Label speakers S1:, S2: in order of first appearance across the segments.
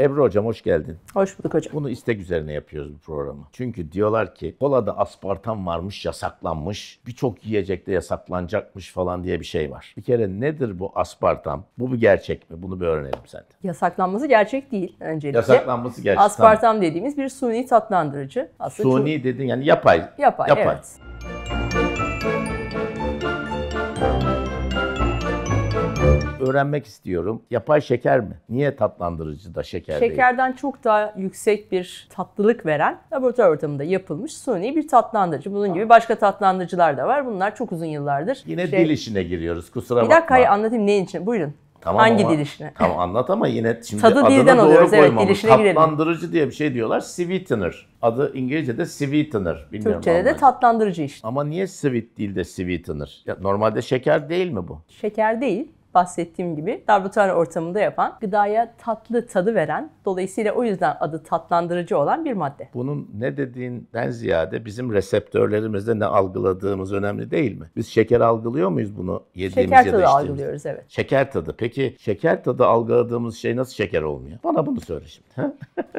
S1: Ebru Hocam hoş geldin. Hoş bulduk hocam. Bunu istek üzerine yapıyoruz bu programı. Çünkü diyorlar ki kolada aspartam varmış yasaklanmış. Birçok yiyecekte yasaklanacakmış falan diye bir şey var. Bir kere nedir bu aspartam? Bu bir gerçek mi? Bunu bir öğrenelim senden.
S2: Yasaklanması gerçek değil öncelikle. Yasaklanması gerçek. Aspartam tamam. dediğimiz bir suni tatlandırıcı. Aslında suni çok... dedin yani
S1: yapay. Yapay, yapay. evet. öğrenmek istiyorum. Yapay şeker mi? Niye tatlandırıcı da şeker Şekerden
S2: değil? çok daha yüksek bir tatlılık veren laboratuvar ortamında yapılmış suni bir tatlandırıcı. Bunun ha. gibi başka tatlandırıcılar da var. Bunlar çok uzun yıllardır. Yine şey... dil
S1: işine giriyoruz. Kusura bakma. Bir dakika
S2: bakma. anlatayım neyin için. Buyurun.
S1: Tamam Hangi ama, dilişine? Tamam anlat ama yine şimdi Tadı adını dilden doğru alıyoruz, koymamış. Evet, dilişine tatlandırıcı girelim. diye bir şey diyorlar. Sweetener. Adı İngilizce'de sweetener. Bilmiyorum Türkçe'de anlayacak. de tatlandırıcı işte. Ama niye sweet değil de sweetener? Ya, normalde şeker değil mi bu?
S2: Şeker değil bahsettiğim gibi darbuthane ortamında yapan, gıdaya tatlı tadı veren, dolayısıyla o yüzden adı tatlandırıcı olan bir madde.
S1: Bunun ne dediğinden ziyade bizim reseptörlerimizde ne algıladığımız önemli değil mi? Biz şeker algılıyor muyuz bunu yediğimiz şeker ya da Şeker tadı algılıyoruz evet. Şeker tadı. Peki şeker tadı algıladığımız şey nasıl şeker olmuyor? Bana bunu söyle şimdi.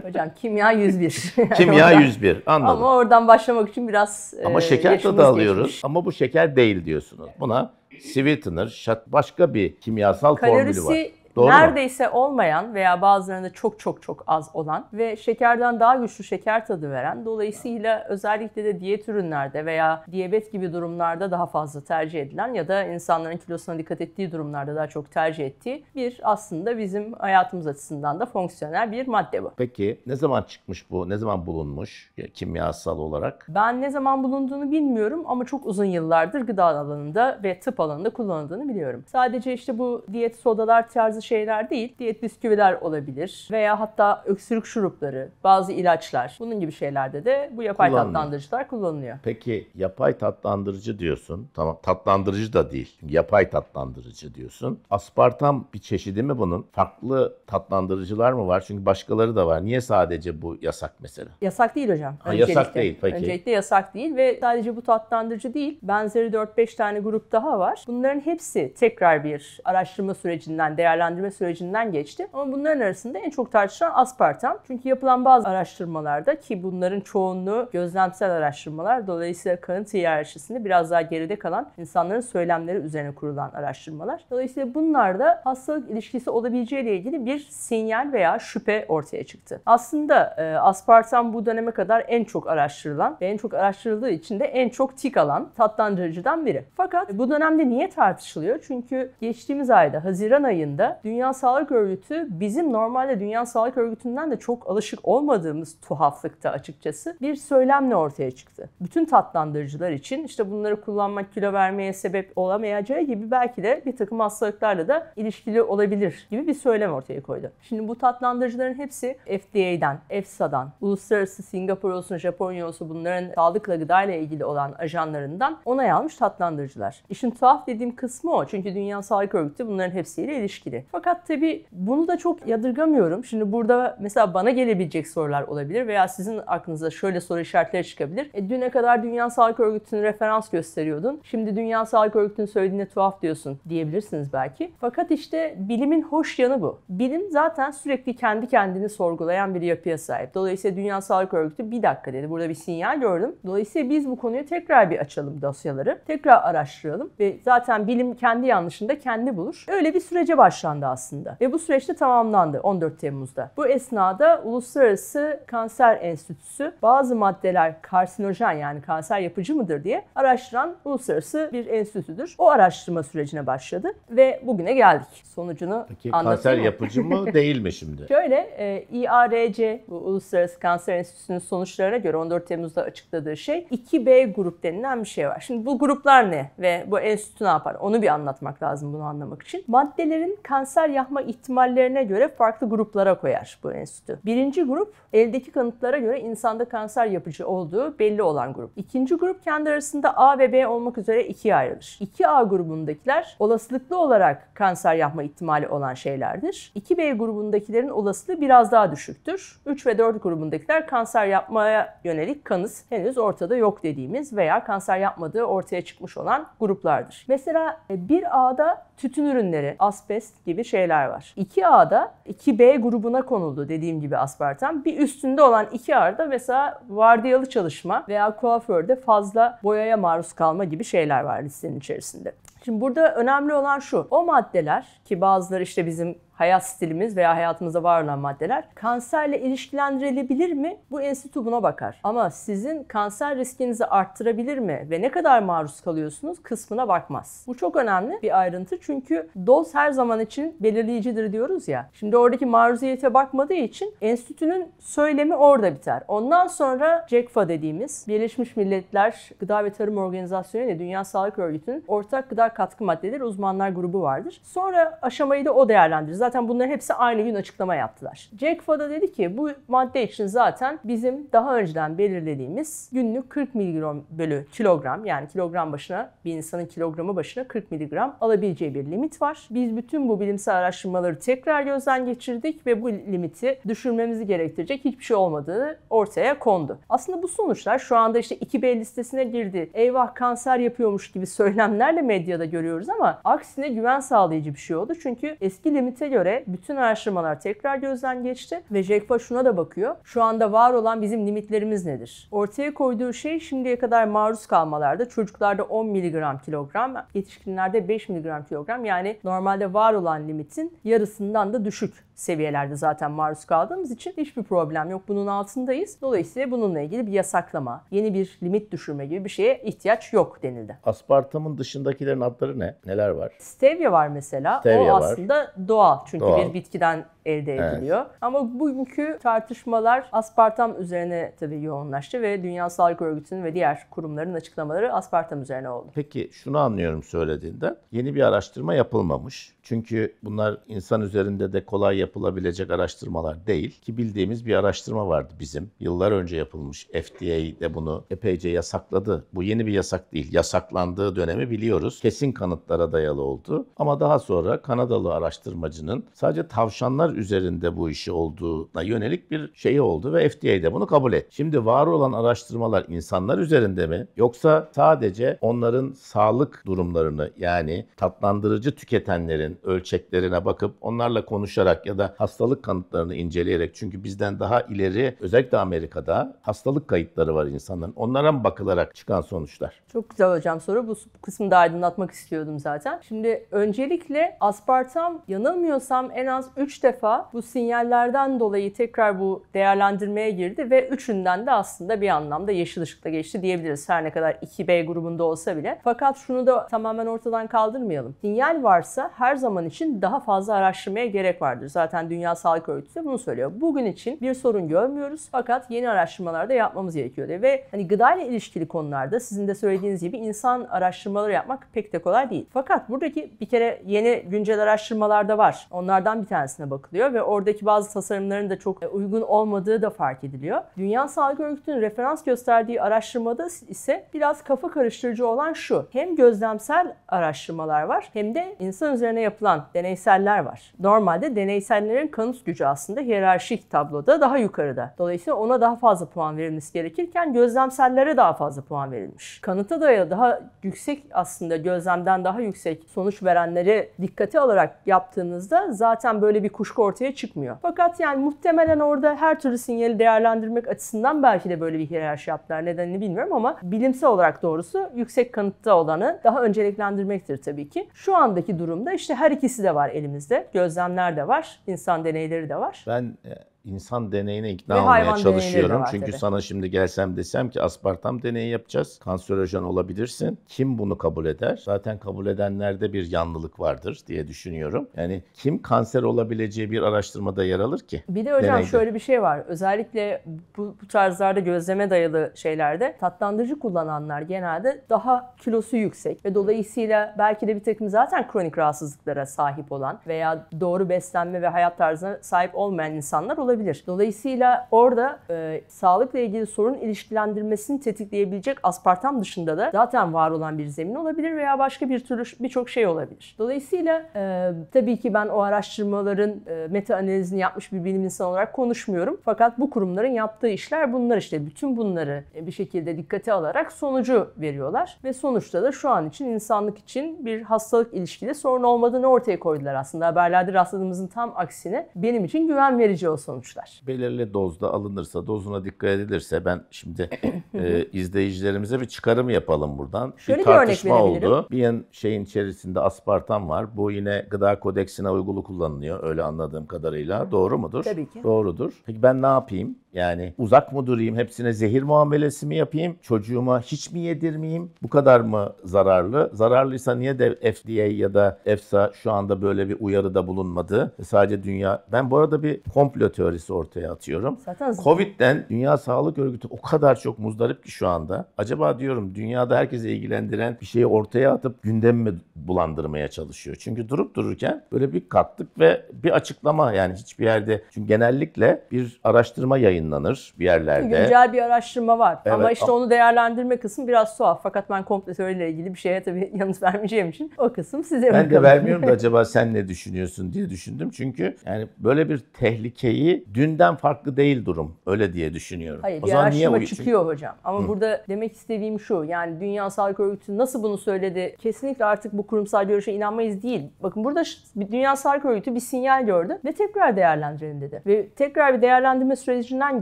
S2: Hocam kimya 101. Yani kimya oradan, 101 anladım. Ama oradan başlamak için biraz Ama e, şeker tadı alıyoruz geçmiş.
S1: ama bu şeker değil diyorsunuz. Buna Sweetener, başka bir kimyasal Kalorisi formülü var. Doğru Neredeyse
S2: mu? olmayan veya bazılarında çok çok çok az olan ve şekerden daha güçlü şeker tadı veren dolayısıyla özellikle de diyet ürünlerde veya diyabet gibi durumlarda daha fazla tercih edilen ya da insanların kilosuna dikkat ettiği durumlarda daha çok tercih ettiği bir aslında bizim hayatımız açısından da fonksiyonel
S1: bir madde bu. Peki ne zaman çıkmış bu? Ne zaman bulunmuş ya, kimyasal olarak?
S2: Ben ne zaman bulunduğunu bilmiyorum ama çok uzun yıllardır gıda alanında ve tıp alanında kullanıldığını biliyorum. Sadece işte bu diyet sodalar tarzı bazı şeyler değil. Diyet bisküviler olabilir veya hatta öksürük şurupları, bazı ilaçlar. Bunun gibi şeylerde de bu yapay Kullanılıyor. tatlandırıcılar kullanılıyor.
S1: Peki yapay tatlandırıcı diyorsun. Tamam tatlandırıcı da değil. Yapay tatlandırıcı diyorsun. Aspartam bir çeşidi mi bunun? Farklı tatlandırıcılar mı var? Çünkü başkaları da var. Niye sadece bu yasak mesela?
S2: Yasak değil hocam. Ha, yasak değil peki. Öncelikle yasak değil ve sadece bu tatlandırıcı değil. Benzeri 4-5 tane grup daha var. Bunların hepsi tekrar bir araştırma sürecinden değerlendirilmiş değerlendirme sürecinden geçti. Ama bunların arasında en çok tartışılan aspartam. Çünkü yapılan bazı araştırmalarda ki bunların çoğunluğu gözlemsel araştırmalar dolayısıyla kanıt hiyerarşisinde biraz daha geride kalan insanların söylemleri üzerine kurulan araştırmalar. Dolayısıyla bunlarda hastalık ilişkisi olabileceği ile ilgili bir sinyal veya şüphe ortaya çıktı. Aslında e, aspartam bu döneme kadar en çok araştırılan ve en çok araştırıldığı için de en çok tik alan tatlandırıcıdan biri. Fakat bu dönemde niye tartışılıyor? Çünkü geçtiğimiz ayda Haziran ayında Dünya Sağlık Örgütü bizim normalde Dünya Sağlık Örgütü'nden de çok alışık olmadığımız tuhaflıkta açıkçası bir söylemle ortaya çıktı. Bütün tatlandırıcılar için işte bunları kullanmak kilo vermeye sebep olamayacağı gibi belki de bir takım hastalıklarla da ilişkili olabilir gibi bir söylem ortaya koydu. Şimdi bu tatlandırıcıların hepsi FDA'den, EFSA'dan, uluslararası Singapur olsun, Japonya olsun bunların sağlıkla gıdayla ilgili olan ajanlarından onay almış tatlandırıcılar. İşin tuhaf dediğim kısmı o. Çünkü Dünya Sağlık Örgütü bunların hepsiyle ilişkili. Fakat tabii bunu da çok yadırgamıyorum. Şimdi burada mesela bana gelebilecek sorular olabilir veya sizin aklınıza şöyle soru işaretleri çıkabilir. E, düne kadar Dünya Sağlık Örgütü'nün referans gösteriyordun. Şimdi Dünya Sağlık Örgütü'nün söylediğine tuhaf diyorsun diyebilirsiniz belki. Fakat işte bilimin hoş yanı bu. Bilim zaten sürekli kendi kendini sorgulayan bir yapıya sahip. Dolayısıyla Dünya Sağlık Örgütü bir dakika dedi. Burada bir sinyal gördüm. Dolayısıyla biz bu konuyu tekrar bir açalım dosyaları. Tekrar araştıralım ve zaten bilim kendi yanlışında kendi bulur. Öyle bir sürece başlandı başlandı aslında. Ve bu süreçte tamamlandı 14 Temmuz'da. Bu esnada Uluslararası Kanser Enstitüsü bazı maddeler karsinojen yani kanser yapıcı mıdır diye araştıran uluslararası bir enstitüdür. O araştırma sürecine başladı ve bugüne geldik. Sonucunu Peki kanser yapıcı mı değil mi şimdi? Şöyle e, IARC bu Uluslararası Kanser Enstitüsü'nün sonuçlarına göre 14 Temmuz'da açıkladığı şey 2B grup denilen bir şey var. Şimdi bu gruplar ne ve bu enstitü ne yapar? Onu bir anlatmak lazım bunu anlamak için. Maddelerin kanser kanser yapma ihtimallerine göre farklı gruplara koyar bu enstitü. Birinci grup eldeki kanıtlara göre insanda kanser yapıcı olduğu belli olan grup. İkinci grup kendi arasında A ve B olmak üzere ikiye ayrılır. 2A grubundakiler olasılıklı olarak kanser yapma ihtimali olan şeylerdir. 2B grubundakilerin olasılığı biraz daha düşüktür. 3 ve 4 grubundakiler kanser yapmaya yönelik kanıt henüz ortada yok dediğimiz veya kanser yapmadığı ortaya çıkmış olan gruplardır. Mesela 1A'da tütün ürünleri, asbest gibi şeyler var. 2A'da 2B grubuna konuldu dediğim gibi aspartam. Bir üstünde olan 2A'da mesela vardiyalı çalışma veya kuaförde fazla boyaya maruz kalma gibi şeyler var listenin içerisinde. Şimdi burada önemli olan şu. O maddeler ki bazıları işte bizim hayat stilimiz veya hayatımızda var olan maddeler kanserle ilişkilendirilebilir mi? Bu enstitü buna bakar. Ama sizin kanser riskinizi arttırabilir mi ve ne kadar maruz kalıyorsunuz kısmına bakmaz. Bu çok önemli bir ayrıntı çünkü doz her zaman için belirleyicidir diyoruz ya. Şimdi oradaki maruziyete bakmadığı için enstitünün söylemi orada biter. Ondan sonra e CECFA dediğimiz Birleşmiş Milletler Gıda ve Tarım Organizasyonu ile Dünya Sağlık Örgütü'nün ortak gıda katkı maddeleri uzmanlar grubu vardır. Sonra aşamayı da o değerlendirir. Zaten Zaten bunların hepsi aynı gün açıklama yaptılar. Jack Fada dedi ki bu madde için zaten bizim daha önceden belirlediğimiz günlük 40 miligram bölü kilogram yani kilogram başına bir insanın kilogramı başına 40 miligram alabileceği bir limit var. Biz bütün bu bilimsel araştırmaları tekrar gözden geçirdik ve bu limiti düşürmemizi gerektirecek hiçbir şey olmadığı ortaya kondu. Aslında bu sonuçlar şu anda işte 2B listesine girdi. Eyvah kanser yapıyormuş gibi söylemlerle medyada görüyoruz ama aksine güven sağlayıcı bir şey oldu. Çünkü eski limite göre bütün araştırmalar tekrar gözden geçti ve JECFA şuna da bakıyor. Şu anda var olan bizim limitlerimiz nedir? Ortaya koyduğu şey şimdiye kadar maruz kalmalarda çocuklarda 10 mg kilogram, yetişkinlerde 5 mg kilogram yani normalde var olan limitin yarısından da düşük seviyelerde zaten maruz kaldığımız için hiçbir problem yok. Bunun altındayız. Dolayısıyla bununla ilgili bir yasaklama, yeni bir limit düşürme gibi bir şeye ihtiyaç yok denildi.
S1: Aspartamın dışındakilerin adları ne? Neler var?
S2: Stevia var mesela. Stevia o var. aslında doğal. Çünkü doğal. bir bitkiden elde ediliyor. Evet. Ama bugünkü tartışmalar aspartam üzerine tabii yoğunlaştı ve Dünya Sağlık Örgütü'nün ve diğer kurumların açıklamaları aspartam üzerine oldu.
S1: Peki şunu anlıyorum söylediğinden. Yeni bir araştırma yapılmamış. Çünkü bunlar insan üzerinde de kolay yapılmamış yapılabilecek araştırmalar değil ki bildiğimiz bir araştırma vardı bizim. Yıllar önce yapılmış FDA de bunu epeyce yasakladı. Bu yeni bir yasak değil. Yasaklandığı dönemi biliyoruz. Kesin kanıtlara dayalı oldu. Ama daha sonra Kanadalı araştırmacının sadece tavşanlar üzerinde bu işi olduğuna yönelik bir şey oldu ve FDA de bunu kabul etti. Şimdi var olan araştırmalar insanlar üzerinde mi yoksa sadece onların sağlık durumlarını yani tatlandırıcı tüketenlerin ölçeklerine bakıp onlarla konuşarak ya ya da hastalık kanıtlarını inceleyerek çünkü bizden daha ileri özellikle Amerika'da hastalık kayıtları var insanların. Onlara mı bakılarak çıkan sonuçlar?
S2: Çok güzel hocam soru. Bu kısmı da aydınlatmak istiyordum zaten. Şimdi öncelikle aspartam yanılmıyorsam en az 3 defa bu sinyallerden dolayı tekrar bu değerlendirmeye girdi ve üçünden de aslında bir anlamda yeşil ışıkta geçti diyebiliriz. Her ne kadar 2B grubunda olsa bile. Fakat şunu da tamamen ortadan kaldırmayalım. Sinyal varsa her zaman için daha fazla araştırmaya gerek vardır. Zaten zaten Dünya Sağlık Örgütü de bunu söylüyor. Bugün için bir sorun görmüyoruz fakat yeni araştırmalarda yapmamız gerekiyor diye. Ve hani gıda ile ilişkili konularda sizin de söylediğiniz gibi insan araştırmaları yapmak pek de kolay değil. Fakat buradaki bir kere yeni güncel araştırmalarda var. Onlardan bir tanesine bakılıyor ve oradaki bazı tasarımların da çok uygun olmadığı da fark ediliyor. Dünya Sağlık Örgütü'nün referans gösterdiği araştırmada ise biraz kafa karıştırıcı olan şu. Hem gözlemsel araştırmalar var hem de insan üzerine yapılan deneyseller var. Normalde deneysel 80'lerin kanıt gücü aslında hiyerarşik tabloda daha yukarıda. Dolayısıyla ona daha fazla puan verilmesi gerekirken gözlemsellere daha fazla puan verilmiş. Kanıta dayalı daha yüksek aslında gözlemden daha yüksek sonuç verenlere dikkate alarak yaptığınızda zaten böyle bir kuşku ortaya çıkmıyor. Fakat yani muhtemelen orada her türlü sinyali değerlendirmek açısından belki de böyle bir hiyerarşi yaptılar. Nedenini bilmiyorum ama bilimsel olarak doğrusu yüksek kanıtta olanı daha önceliklendirmektir tabii ki. Şu andaki durumda işte her ikisi de var elimizde. Gözlemler de var insan deneyleri de var.
S1: Ben e, insan deneyine ikna Ve olmaya çalışıyorum. Çünkü sana şimdi gelsem desem ki aspartam deneyi yapacağız. Kanserojen olabilirsin. Kim bunu kabul eder? Zaten kabul edenlerde bir yanlılık vardır diye düşünüyorum. Yani kim kanser olabileceği bir araştırmada yer alır ki? Bir de hocam deneyde. şöyle
S2: bir şey var. Özellikle bu, bu tarzlarda gözleme dayalı şeylerde tatlandırıcı kullananlar genelde daha kilosu yüksek ve dolayısıyla belki de bir takım zaten kronik rahatsızlıklara sahip olan veya doğru beslenme ve hayat tarzına sahip olmayan insanlar olabilir olabilir. Dolayısıyla orada e, sağlıkla ilgili sorun ilişkilendirmesini tetikleyebilecek aspartam dışında da zaten var olan bir zemin olabilir veya başka bir türlü birçok şey olabilir. Dolayısıyla e, tabii ki ben o araştırmaların e, meta analizini yapmış bir bilim insanı olarak konuşmuyorum. Fakat bu kurumların yaptığı işler bunlar işte. Bütün bunları e, bir şekilde dikkate alarak sonucu veriyorlar ve sonuçta da şu an için insanlık için bir hastalık ilişkili sorun olmadığını ortaya koydular aslında. Haberlerde rastladığımızın tam aksine benim için güven verici o sonuç sonuçlar.
S1: Belirli dozda alınırsa, dozuna dikkat edilirse ben şimdi e, izleyicilerimize bir çıkarım yapalım buradan. Şöyle bir, bir tartışma oldu. Bir şeyin içerisinde aspartam var. Bu yine gıda kodeksine uygulu kullanılıyor öyle anladığım kadarıyla. Doğru mudur? Tabii ki. Doğrudur. Peki ben ne yapayım? Yani uzak mı durayım, hepsine zehir muamelesi mi yapayım, çocuğuma hiç mi yedirmeyeyim, bu kadar mı zararlı? Zararlıysa niye de FDA ya da EFSA şu anda böyle bir uyarıda bulunmadı? E, sadece dünya, ben bu arada bir komplo teorisi ortaya atıyorum. Zaten Covid'den Dünya Sağlık Örgütü o kadar çok muzdarip ki şu anda. Acaba diyorum dünyada herkese ilgilendiren bir şeyi ortaya atıp gündem mi bulandırmaya çalışıyor? Çünkü durup dururken böyle bir kalktık ve bir açıklama yani hiçbir yerde. Çünkü genellikle bir araştırma yayın yayınlanır bir yerlerde. Güncel
S2: bir araştırma var evet, ama işte onu değerlendirme kısmı biraz tuhaf. Fakat ben komple teoriyle ilgili bir şeye tabii yanıt vermeyeceğim için o kısım size Ben de vermiyorum da
S1: acaba sen ne düşünüyorsun diye düşündüm. Çünkü yani böyle bir tehlikeyi dünden farklı değil durum. Öyle diye düşünüyorum. Hayır o bir araştırma niye çıkıyor çünkü...
S2: hocam. Ama Hı. burada demek istediğim şu yani Dünya Sağlık Örgütü nasıl bunu söyledi? Kesinlikle artık bu kurumsal görüşe inanmayız değil. Bakın burada Dünya Sağlık Örgütü bir sinyal gördü ve tekrar değerlendirelim dedi. Ve tekrar bir değerlendirme sürecinden üzerinden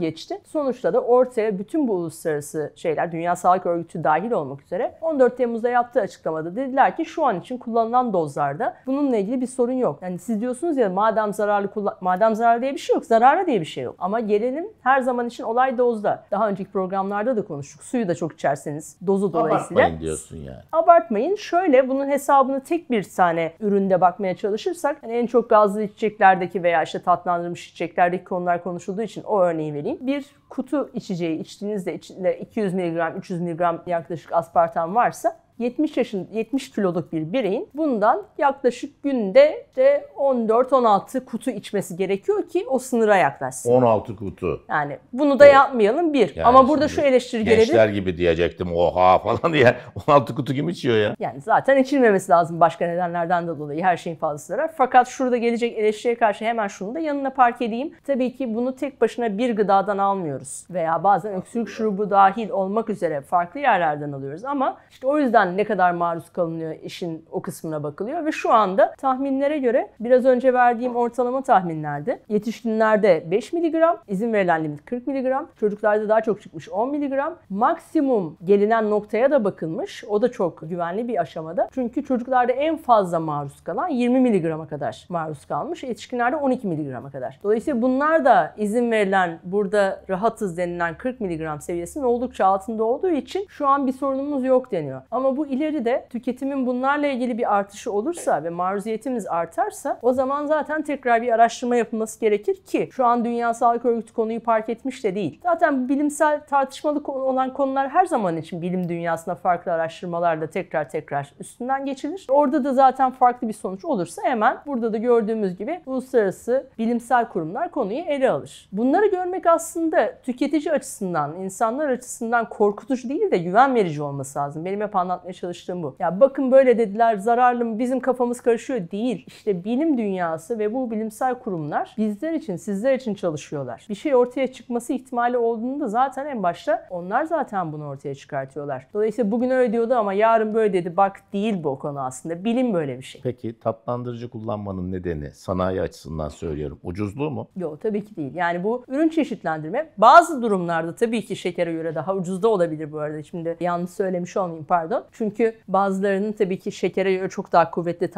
S2: geçti. Sonuçta da ortaya bütün bu uluslararası şeyler, Dünya Sağlık Örgütü dahil olmak üzere 14 Temmuz'da yaptığı açıklamada dediler ki şu an için kullanılan dozlarda bununla ilgili bir sorun yok. Yani siz diyorsunuz ya madem zararlı madem zararlı diye bir şey yok, zararlı diye bir şey yok. Ama gelelim her zaman için olay dozda. Daha önceki programlarda da konuştuk. Suyu da çok içerseniz dozu dolayısıyla. Abartmayın diyorsun yani. Abartmayın. Şöyle bunun hesabını tek bir tane üründe bakmaya çalışırsak hani en çok gazlı içeceklerdeki veya işte tatlandırılmış içeceklerdeki konular konuşulduğu için o örneği vereyim. Bir kutu içeceği içtiğinizde içinde 200 mg, 300 mg yaklaşık aspartam varsa 70 yaşın 70 kiloluk bir bireyin bundan yaklaşık günde de 14-16 kutu içmesi gerekiyor ki o sınıra yaklaşsın. 16 kutu. Yani bunu da o, yapmayalım bir. Yani Ama burada şu eleştiri gelebilir. Gençler
S1: gelelim. gibi diyecektim oha falan diye. 16 kutu kim içiyor ya?
S2: Yani zaten içilmemesi lazım başka nedenlerden de dolayı her şeyin fazlası var. Fakat şurada gelecek eleştiriye karşı hemen şunu da yanına park edeyim. Tabii ki bunu tek başına bir gıdadan almıyoruz veya bazen öksürük şurubu dahil olmak üzere farklı yerlerden alıyoruz ama işte o yüzden ne kadar maruz kalınıyor işin o kısmına bakılıyor ve şu anda tahminlere göre biraz önce verdiğim ortalama tahminlerde yetişkinlerde 5 mg, izin verilen limit 40 mg, çocuklarda daha çok çıkmış 10 mg. Maksimum gelinen noktaya da bakılmış. O da çok güvenli bir aşamada. Çünkü çocuklarda en fazla maruz kalan 20 mg'a kadar maruz kalmış. Yetişkinlerde 12 mg'a kadar. Dolayısıyla bunlar da izin verilen burada rahatız denilen 40 mg seviyesinin oldukça altında olduğu için şu an bir sorunumuz yok deniyor. Ama ama bu ileride tüketimin bunlarla ilgili bir artışı olursa ve maruziyetimiz artarsa o zaman zaten tekrar bir araştırma yapılması gerekir ki şu an Dünya Sağlık Örgütü konuyu park etmiş de değil. Zaten bilimsel tartışmalı olan konular her zaman için bilim dünyasında farklı araştırmalarla tekrar tekrar üstünden geçilir. Orada da zaten farklı bir sonuç olursa hemen burada da gördüğümüz gibi uluslararası bilimsel kurumlar konuyu ele alır. Bunları görmek aslında tüketici açısından, insanlar açısından korkutucu değil de güven verici olması lazım. Benim hep anlattığım anlatmaya çalıştığım bu. Ya bakın böyle dediler zararlı mı bizim kafamız karışıyor değil. İşte bilim dünyası ve bu bilimsel kurumlar bizler için sizler için çalışıyorlar. Bir şey ortaya çıkması ihtimali olduğunda zaten en başta onlar zaten bunu ortaya çıkartıyorlar. Dolayısıyla bugün öyle diyordu ama yarın böyle dedi. Bak değil bu konu aslında. Bilim böyle bir şey.
S1: Peki tatlandırıcı kullanmanın nedeni sanayi açısından söylüyorum. Ucuzluğu mu?
S2: Yok tabii ki değil. Yani bu ürün çeşitlendirme bazı durumlarda tabii ki şekere göre daha ucuz da olabilir bu arada. Şimdi yanlış söylemiş olmayayım pardon. Çünkü bazılarının tabii ki şekere göre çok daha kuvvetli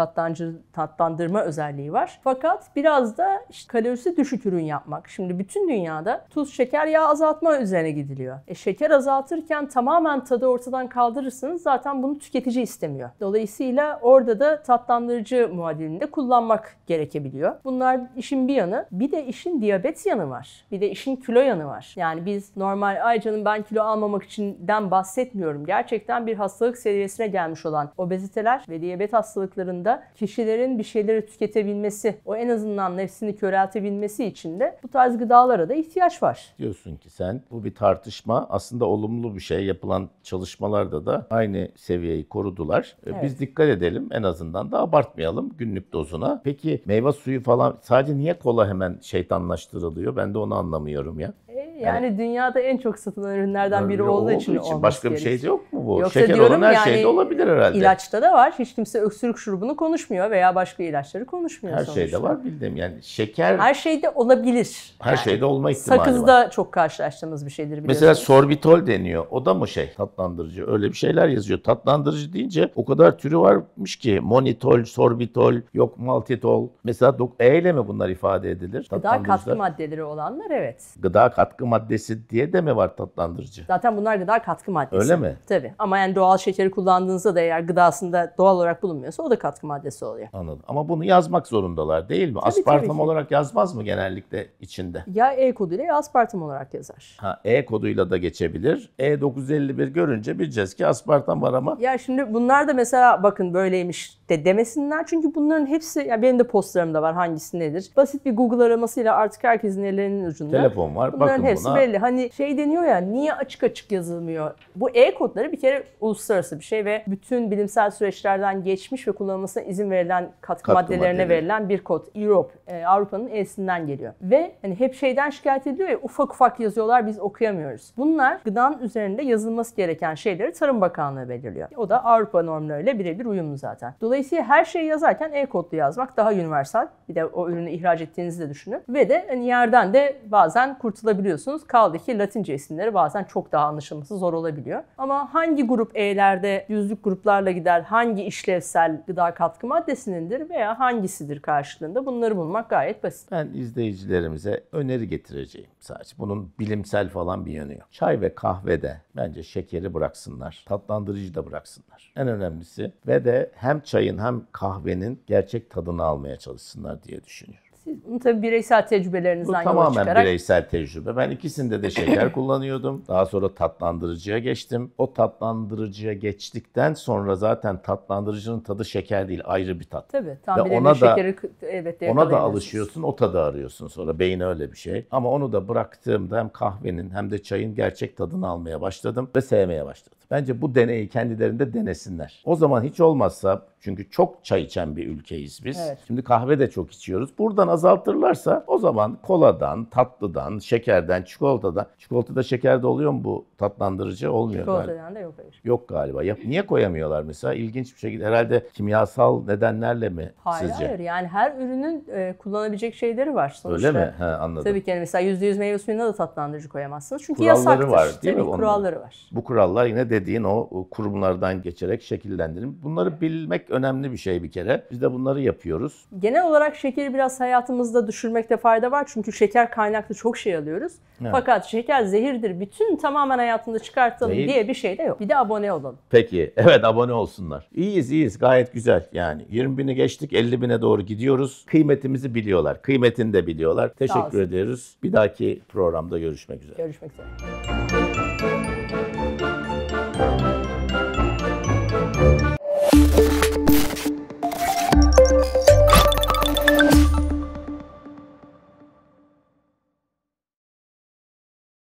S2: tatlandırma özelliği var. Fakat biraz da işte kalorisi düşük ürün yapmak. Şimdi bütün dünyada tuz, şeker, yağ azaltma üzerine gidiliyor. E, şeker azaltırken tamamen tadı ortadan kaldırırsınız zaten bunu tüketici istemiyor. Dolayısıyla orada da tatlandırıcı muadilinde kullanmak gerekebiliyor. Bunlar işin bir yanı. Bir de işin diyabet yanı var. Bir de işin kilo yanı var. Yani biz normal Aycan'ın ben kilo almamak içinden bahsetmiyorum. Gerçekten bir hastalık seviyesine gelmiş olan obeziteler ve diyabet hastalıklarında kişilerin bir şeyleri tüketebilmesi, o en azından nefsini köreltebilmesi için de bu tarz gıdalara da ihtiyaç var.
S1: Diyorsun ki sen bu bir tartışma aslında olumlu bir şey. Yapılan çalışmalarda da aynı seviyeyi korudular. E, evet. Biz dikkat edelim en azından da abartmayalım günlük dozuna. Peki meyve suyu falan sadece niye kola hemen şeytanlaştırılıyor? Ben de onu anlamıyorum ya.
S2: Yani evet. dünyada en çok satılan ürünlerden biri olduğu, olduğu için, için başka bir şey yok mu bu? Yoksa Şeker diyorum, olan her yani, şeyde olabilir herhalde. İlaçta da var. Hiç kimse öksürük şurubunu konuşmuyor veya başka ilaçları konuşmuyor her sonuçta. Her şeyde var
S1: bildiğim yani şeker. Her
S2: şeyde olabilir.
S1: Her yani, şeyde olma ihtimali sakızda
S2: var. Sakızda çok karşılaştığımız bir şeydir biliyorsunuz. Mesela
S1: sorbitol deniyor. O da mı şey tatlandırıcı? Öyle bir şeyler yazıyor. Tatlandırıcı deyince o kadar türü varmış ki monitol, sorbitol, yok maltitol. Mesela E ile mi bunlar ifade edilir? Gıda katkı
S2: maddeleri olanlar evet.
S1: Gıda katkı maddesi diye de mi var tatlandırıcı?
S2: Zaten bunlar gıda katkı maddesi. Öyle mi? Tabii ama yani doğal şekeri kullandığınızda da eğer gıdasında doğal olarak bulunmuyorsa o da katkı maddesi oluyor.
S1: Anladım. Ama bunu yazmak zorundalar değil mi? Tabii, aspartam tabii olarak yazmaz mı genellikle içinde?
S2: Ya E koduyla ya aspartam olarak yazar.
S1: Ha E koduyla da geçebilir. E951 görünce bileceğiz ki aspartam var ama.
S2: Ya şimdi bunlar da mesela bakın böyleymiş de demesinler. Çünkü bunların hepsi ya benim de postlarımda var hangisi nedir. Basit bir Google aramasıyla artık herkesin ellerinin ucunda. Telefon var. Bunların bakın Hepsi buna. belli. Hani şey deniyor ya niye açık açık yazılmıyor? Bu E kodları bir kere uluslararası bir şey ve bütün bilimsel süreçlerden geçmiş ve kullanılmasına izin verilen katkı, katkı maddelerine maddeleri. verilen bir kod. Europe, e, Avrupa'nın E'sinden geliyor. Ve hani hep şeyden şikayet ediliyor ya ufak ufak yazıyorlar biz okuyamıyoruz. Bunlar gıdanın üzerinde yazılması gereken şeyleri Tarım Bakanlığı belirliyor. O da Avrupa normlarıyla birebir uyumlu zaten. Dolayısıyla her şeyi yazarken e-kodlu yazmak daha universal. Bir de o ürünü ihraç ettiğinizi de düşünün. Ve de hani yerden de bazen kurtulabiliyorsunuz yapıyorsunuz. Kaldı ki Latince isimleri bazen çok daha anlaşılması zor olabiliyor. Ama hangi grup E'lerde yüzlük gruplarla gider, hangi işlevsel gıda katkı maddesinindir veya
S1: hangisidir karşılığında bunları bulmak gayet basit. Ben izleyicilerimize öneri getireceğim sadece. Bunun bilimsel falan bir yanı yok. Çay ve kahvede bence şekeri bıraksınlar. Tatlandırıcı da bıraksınlar. En önemlisi ve de hem çayın hem kahvenin gerçek tadını almaya çalışsınlar diye düşünüyorum.
S2: Siz tabii bireysel tecrübelerinizden Bu yola tamamen çıkarak... tamamen
S1: bireysel tecrübe. Ben ikisinde de şeker kullanıyordum. Daha sonra tatlandırıcıya geçtim. O tatlandırıcıya geçtikten sonra zaten tatlandırıcının tadı şeker değil, ayrı bir tat. Tabii. Tam Ve ona da, şekeri evet, ona da alışıyorsun, o tadı arıyorsun sonra. Beyin öyle bir şey. Ama onu da bıraktığımda hem kahvenin hem de çayın gerçek tadını almaya başladım ve sevmeye başladım. Bence bu deneyi kendilerinde denesinler. O zaman hiç olmazsa çünkü çok çay içen bir ülkeyiz biz. Evet. Şimdi kahve de çok içiyoruz. Buradan azaltırlarsa o zaman koladan, tatlıdan, şekerden, çikolatadan. Çikolatada şeker de oluyor mu bu tatlandırıcı? Olmuyor Çikolatadan galiba. da yok hayır. Yok galiba. Ya, niye koyamıyorlar mesela? İlginç bir şekilde herhalde kimyasal nedenlerle mi hayır, sizce? Hayır
S2: yani her ürünün e, kullanabilecek şeyleri var sonuçta. Öyle mi? He, anladım. Tabii ki yani mesela %100 meyve suyuna da tatlandırıcı koyamazsınız. Çünkü kuralları yasaktır. var değil Tabii, mi? Kuralları
S1: var. Bu kurallar yine dedi dediğin o kurumlardan geçerek şekillendirin. Bunları bilmek önemli bir şey bir kere. Biz de bunları yapıyoruz.
S2: Genel olarak şekeri biraz hayatımızda düşürmekte fayda var. Çünkü şeker kaynaklı çok şey alıyoruz. Evet. Fakat şeker zehirdir. Bütün tamamen hayatında çıkartalım Değil. diye bir şey de yok. Bir de abone olalım.
S1: Peki. Evet abone olsunlar. İyiyiz iyiyiz. Gayet güzel. Yani 20 bini geçtik 50 bine doğru gidiyoruz. Kıymetimizi biliyorlar. Kıymetini de biliyorlar. Teşekkür ediyoruz. Bir dahaki programda görüşmek üzere.
S2: Görüşmek üzere.